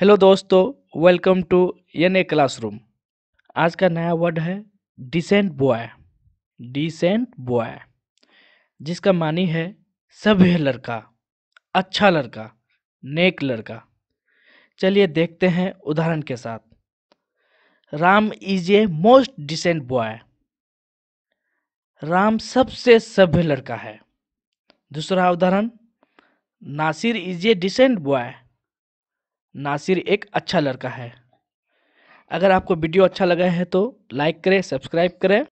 hello दोस्तों welcome to N A classroom आज का नया वर्ड है डिसेंट बॉय डिसेंट बॉय जिसका मानी है सभ्य लड़का अच्छा लड़का नेक लड़का चलिए देखते हैं उदाहरण के साथ Ram is a most decent boy Ram सबसे सभ्य लड़का है दूसरा उदाहरण Nasir is a decent boy Nasir एक अच्छा लड़का है अगर आपको वीडियो अच्छा लगा है तो लाइक करें सब्सक्राइब करें